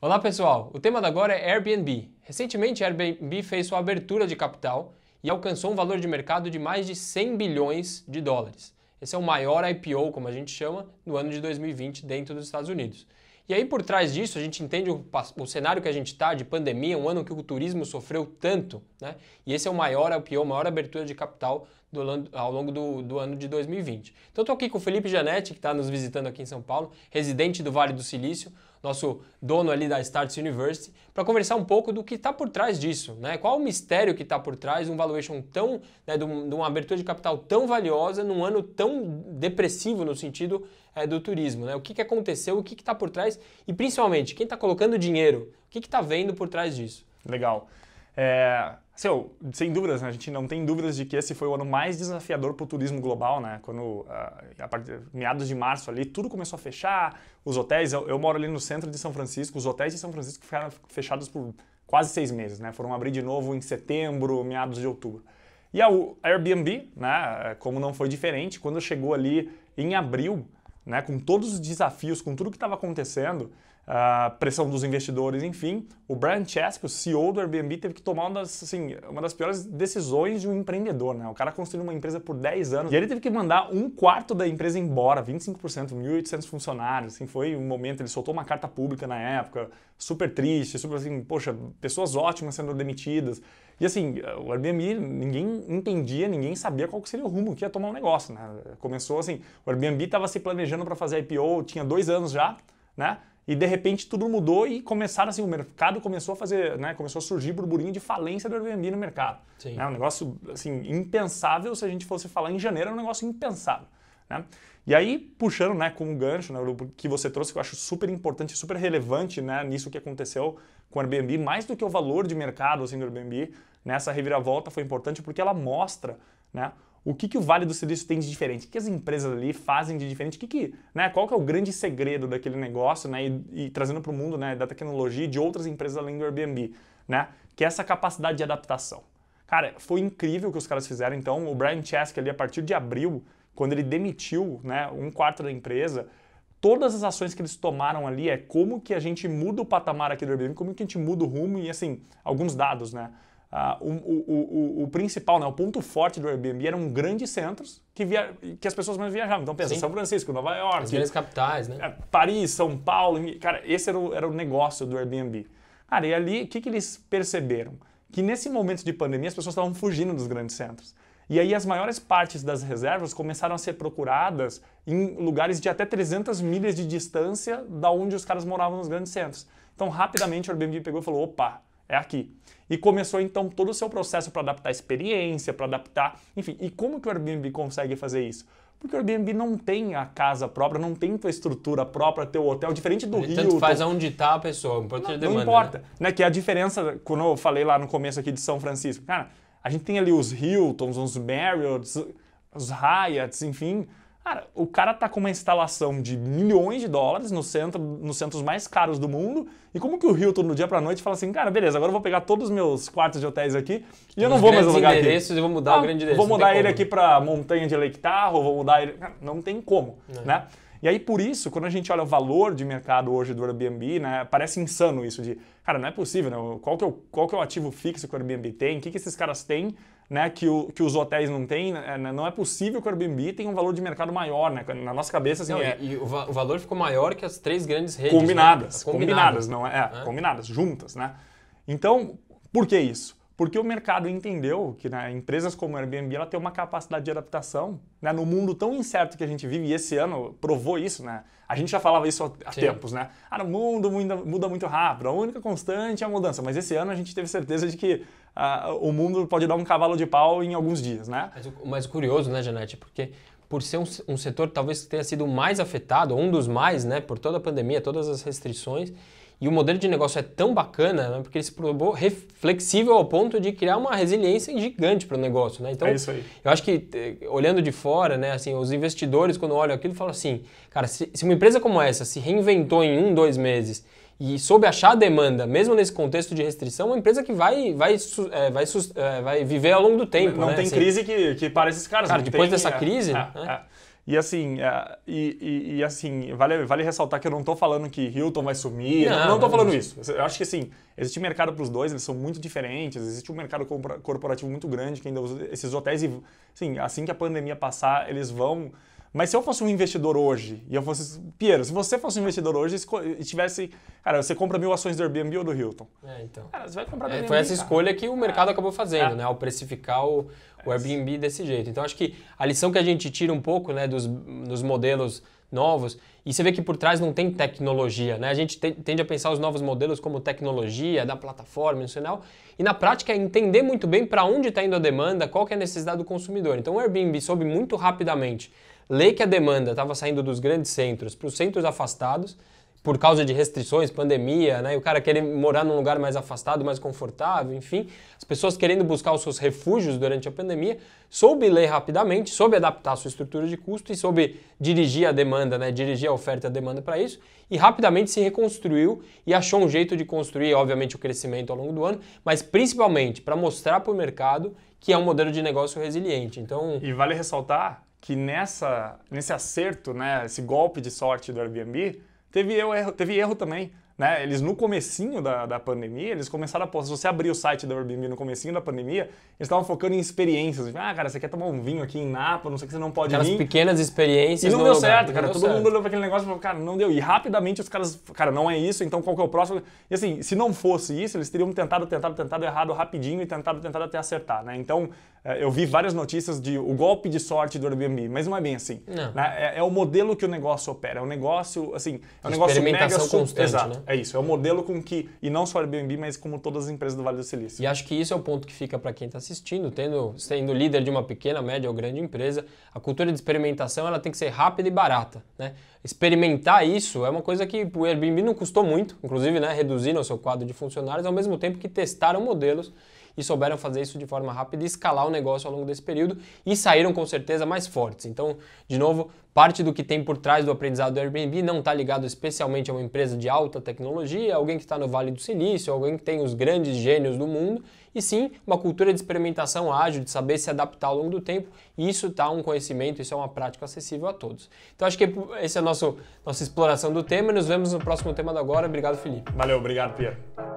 Olá pessoal, o tema da agora é Airbnb. Recentemente, a Airbnb fez sua abertura de capital e alcançou um valor de mercado de mais de 100 bilhões de dólares. Esse é o maior IPO, como a gente chama, no ano de 2020 dentro dos Estados Unidos. E aí por trás disso a gente entende o, o cenário que a gente está de pandemia, um ano que o turismo sofreu tanto, né? E esse é o maior IPO, maior abertura de capital do, ao longo do, do, ano de 2020. Então estou aqui com o Felipe Janetti, que está nos visitando aqui em São Paulo, residente do Vale do Silício nosso dono ali da Starts University, para conversar um pouco do que está por trás disso, né? Qual o mistério que está por trás de um valuation tão, né, de, uma abertura de capital tão valiosa num ano tão depressivo no sentido é, do turismo, né? O que, que aconteceu, o que está por trás e principalmente quem está colocando dinheiro, o que está vendo por trás disso? Legal. É, seu, sem dúvidas, né? a gente não tem dúvidas de que esse foi o ano mais desafiador para o turismo global, né? Quando, ah, a partir, meados de março ali, tudo começou a fechar, os hotéis, eu, eu, moro ali no centro de São Francisco, os hotéis de São Francisco ficaram fechados por quase seis meses, né? Foram abrir de novo em setembro, meados de outubro. E a Airbnb, né? Como não foi diferente, quando chegou ali em abril, né, com todos os desafios, com tudo que estava acontecendo, a pressão dos investidores, enfim, o Brian Chesky, o CEO do Airbnb, teve que tomar uma das, assim, uma das piores decisões de um empreendedor. Né? O cara construiu uma empresa por 10 anos e ele teve que mandar um quarto da empresa embora, 25%, 1.800 funcionários. Assim, foi um momento, ele soltou uma carta pública na época, super triste, super assim, poxa, pessoas ótimas sendo demitidas. E assim, o Airbnb, ninguém entendia, ninguém sabia qual seria o rumo que ia tomar o negócio. Né? Começou assim, o Airbnb estava se planejando planejando para fazer IPO, tinha dois anos já, né? E de repente tudo mudou e começaram assim, o mercado começou a fazer, né? Começou a surgir burburinho de falência do Airbnb no mercado. Sim. Né? Um negócio assim, impensável se a gente fosse falar em janeiro, é um negócio impensável. Né? E aí, puxando né, com o gancho né, que você trouxe, que eu acho super importante, super relevante né, nisso que aconteceu com o Airbnb, mais do que o valor de mercado assim, do Airbnb, né, essa reviravolta foi importante porque ela mostra né, o que, que o Vale do Silício tem de diferente? O que as empresas ali fazem de diferente? O que que, né, qual que é o grande segredo daquele negócio né, e, e trazendo para o mundo né, da tecnologia e de outras empresas além do Airbnb? Né, que é essa capacidade de adaptação. Cara, foi incrível o que os caras fizeram. Então, o Brian Chesky ali, a partir de abril, quando ele demitiu né, um quarto da empresa, todas as ações que eles tomaram ali é como que a gente muda o patamar aqui do Airbnb, como que a gente muda o rumo e, assim, alguns dados, né? Ah, o, o, o, o, principal, né, o ponto forte do Airbnb eram grandes centros que, via, que as pessoas mais viajavam. Então pensa, Sim. São Francisco, Nova York. As grandes capitais, né? É, Paris, São Paulo. Cara, esse era o, era o negócio do Airbnb. Cara, e ali, o que, que eles perceberam? Que nesse momento de pandemia as pessoas estavam fugindo dos grandes centros. E aí as maiores partes das reservas começaram a ser procuradas em lugares de até 300 milhas de distância da onde os caras moravam nos grandes centros. Então rapidamente o Airbnb pegou e falou, opa, é aqui. E começou então todo o seu processo para adaptar a experiência, para adaptar, enfim. E como que o Airbnb consegue fazer isso? Porque o Airbnb não tem a casa própria, não tem tua estrutura própria, teu hotel, diferente do Rio. Tanto faz aonde está a pessoa, não, não demanda, importa. Né? né? Que é a diferença, quando eu falei lá no começo aqui de São Francisco. Cara, a gente tem ali os Hiltons, os Marriotts, os Hyatts, enfim, Cara, o cara tá com uma instalação de milhões de dólares no centro, nos centros mais caros do mundo. E como que o Hilton no dia para noite fala assim, cara, beleza, agora eu vou pegar todos os meus quartos de hotéis aqui e eu não os vou mais alugar aqui. Eu vou mudar ah, o grande endereço. Vou mudar ele como. aqui para montanha de Lake Tahoe, vou mudar ele, não tem como, não. É. né? E aí, por isso, quando a gente olha o valor de mercado hoje do Airbnb, né, parece insano isso de, cara, não é possível, né? qual, que é o, qual que é o ativo fixo que o Airbnb tem, o que, que esses caras têm né, que, o, que os hotéis não têm, é, né, não é possível que o Airbnb tenha um valor de mercado maior, né? Na nossa cabeça, assim. Não, é E o, va o, valor ficou maior que as três grandes redes. Combinadas, né? combinadas, combinadas, não é? é, é. Combinadas, juntas, né? Então, por que isso? Porque o mercado entendeu que né, empresas como a Airbnb ela tem uma capacidade de adaptação. Né, no mundo tão incerto que a gente vive, e esse ano provou isso, né? A gente já falava isso há Sim. tempos, né? Ah, o mundo muda, muda, muito rápido, a única constante é a mudança. Mas esse ano a gente teve certeza de que ah, o mundo pode dar um cavalo de pau em alguns dias, né? Mas, mas curioso, né, Janete? Porque por ser um, um setor talvez que tenha sido mais afetado, um dos mais, né, por toda a pandemia, todas as restrições, e o modelo de negócio é tão bacana, né, porque ele se provou flexível ao ponto de criar uma resiliência gigante para o negócio. Né? Então, é isso aí. eu acho que, eh, olhando de fora, né, assim, os investidores, quando olham aquilo, falam assim: cara, se, se uma empresa como essa se reinventou em um, dois meses e soube achar a demanda, mesmo nesse contexto de restrição, é uma empresa que vai, vai, é, vai, é, vai viver ao longo do tempo. Não, né? tem assim, crise que, que para esses caras. Cara, depois tem, dessa é, crise. É, né? É. E assim, é, e, e, e, assim vale, vale ressaltar que eu não estou falando que Hilton vai sumir, não, estou falando isso. Eu acho que assim, existe mercado para os dois, eles são muito diferentes, existe um mercado corporativo muito grande que ainda usa esses hotéis e assim, assim que a pandemia passar, eles vão mas se eu fosse um investidor hoje, e eu fosse. Piero, se você fosse um investidor hoje e tivesse. Cara, você compra mil ações do Airbnb ou do Hilton? É, então. Cara, você vai comprar do é, Airbnb. Foi essa cara. escolha que o mercado é. acabou fazendo, é. né? Ao precificar o, o é. Airbnb desse jeito. Então, acho que a lição que a gente tira um pouco né, dos, dos modelos novos. E você vê que por trás não tem tecnologia, né? A gente tende a pensar os novos modelos como tecnologia, da plataforma, no sinal. E na prática é entender muito bem para onde está indo a demanda, qual que é a necessidade do consumidor. Então o Airbnb soube muito rapidamente ler que a demanda estava saindo dos grandes centros para os centros afastados, por causa de restrições, pandemia, né? E o cara querer morar num lugar mais afastado, mais confortável, enfim. As pessoas querendo buscar os seus refúgios durante a pandemia, soube ler rapidamente, soube adaptar a sua estrutura de custo e soube dirigir a demanda, né? Dirigir a oferta e a demanda para isso. E rapidamente se reconstruiu e achou um jeito de construir, obviamente, o crescimento ao longo do ano, mas principalmente para mostrar para o mercado que é um modelo de negócio resiliente. Então, e vale ressaltar que nessa, nesse acerto, né, esse golpe de sorte do Airbnb, teve erro, teve erro também. Né? Eles no comecinho da, da pandemia, eles começaram a postar, se você abrir o site da Airbnb no comecinho da pandemia, eles estavam focando em experiências. Tipo, ah, cara, você quer tomar um vinho aqui em Napa, não sei o que, você não pode Aquelas vir. pequenas experiências E não deu lugar, certo, cara. Todo certo. mundo olhou para aquele negócio e falou, cara, não deu. E rapidamente os caras, cara, não é isso, então qual que é o próximo? E assim, se não fosse isso, eles teriam tentado, tentado, tentado errado rapidinho e tentado, tentado até acertar, né? Então, eh, eu vi várias notícias de o golpe de sorte do Airbnb, mas não é bem assim. Né? É, é, o modelo que o negócio opera, é um negócio, assim, é um negócio mega... Constante, Exato. Né? É isso, é o modelo com que, e não só o Airbnb, mas como todas as empresas do Vale do Silício. E acho que isso é o ponto que fica para quem está assistindo, tendo, sendo líder de uma pequena, média ou grande empresa, a cultura de experimentação ela tem que ser rápida e barata. Né? Experimentar isso é uma coisa que o Airbnb não custou muito, inclusive né, reduziram o seu quadro de funcionários, ao mesmo tempo que testaram modelos e souberam fazer isso de forma rápida e escalar o negócio ao longo desse período e saíram com certeza mais fortes. Então, de novo, parte do que tem por trás do aprendizado do Airbnb não está ligado especialmente a uma empresa de alta tecnologia, alguém que está no Vale do Silício, alguém que tem os grandes gênios do mundo, e sim uma cultura de experimentação ágil, de saber se adaptar ao longo do tempo. E isso está um conhecimento, isso é uma prática acessível a todos. Então acho que é, essa é a nossa, nossa exploração do tema e nos vemos no próximo tema da agora. Obrigado, Felipe. Valeu, obrigado, Pierre.